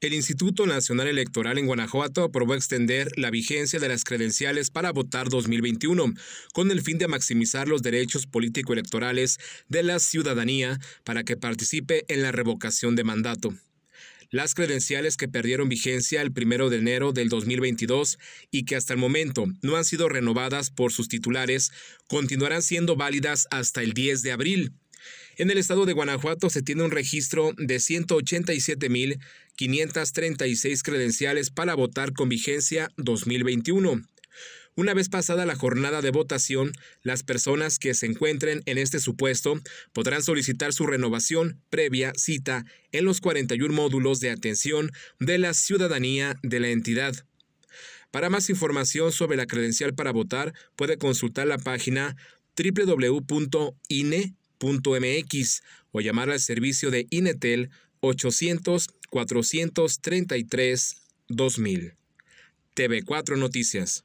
El Instituto Nacional Electoral en Guanajuato aprobó extender la vigencia de las credenciales para votar 2021, con el fin de maximizar los derechos político-electorales de la ciudadanía para que participe en la revocación de mandato. Las credenciales que perdieron vigencia el 1 de enero del 2022 y que hasta el momento no han sido renovadas por sus titulares continuarán siendo válidas hasta el 10 de abril, en el estado de Guanajuato se tiene un registro de 187.536 credenciales para votar con vigencia 2021. Una vez pasada la jornada de votación, las personas que se encuentren en este supuesto podrán solicitar su renovación previa cita en los 41 módulos de atención de la ciudadanía de la entidad. Para más información sobre la credencial para votar, puede consultar la página www.ine .mx o llamar al servicio de Inetel 800-433-2000. TV4 Noticias.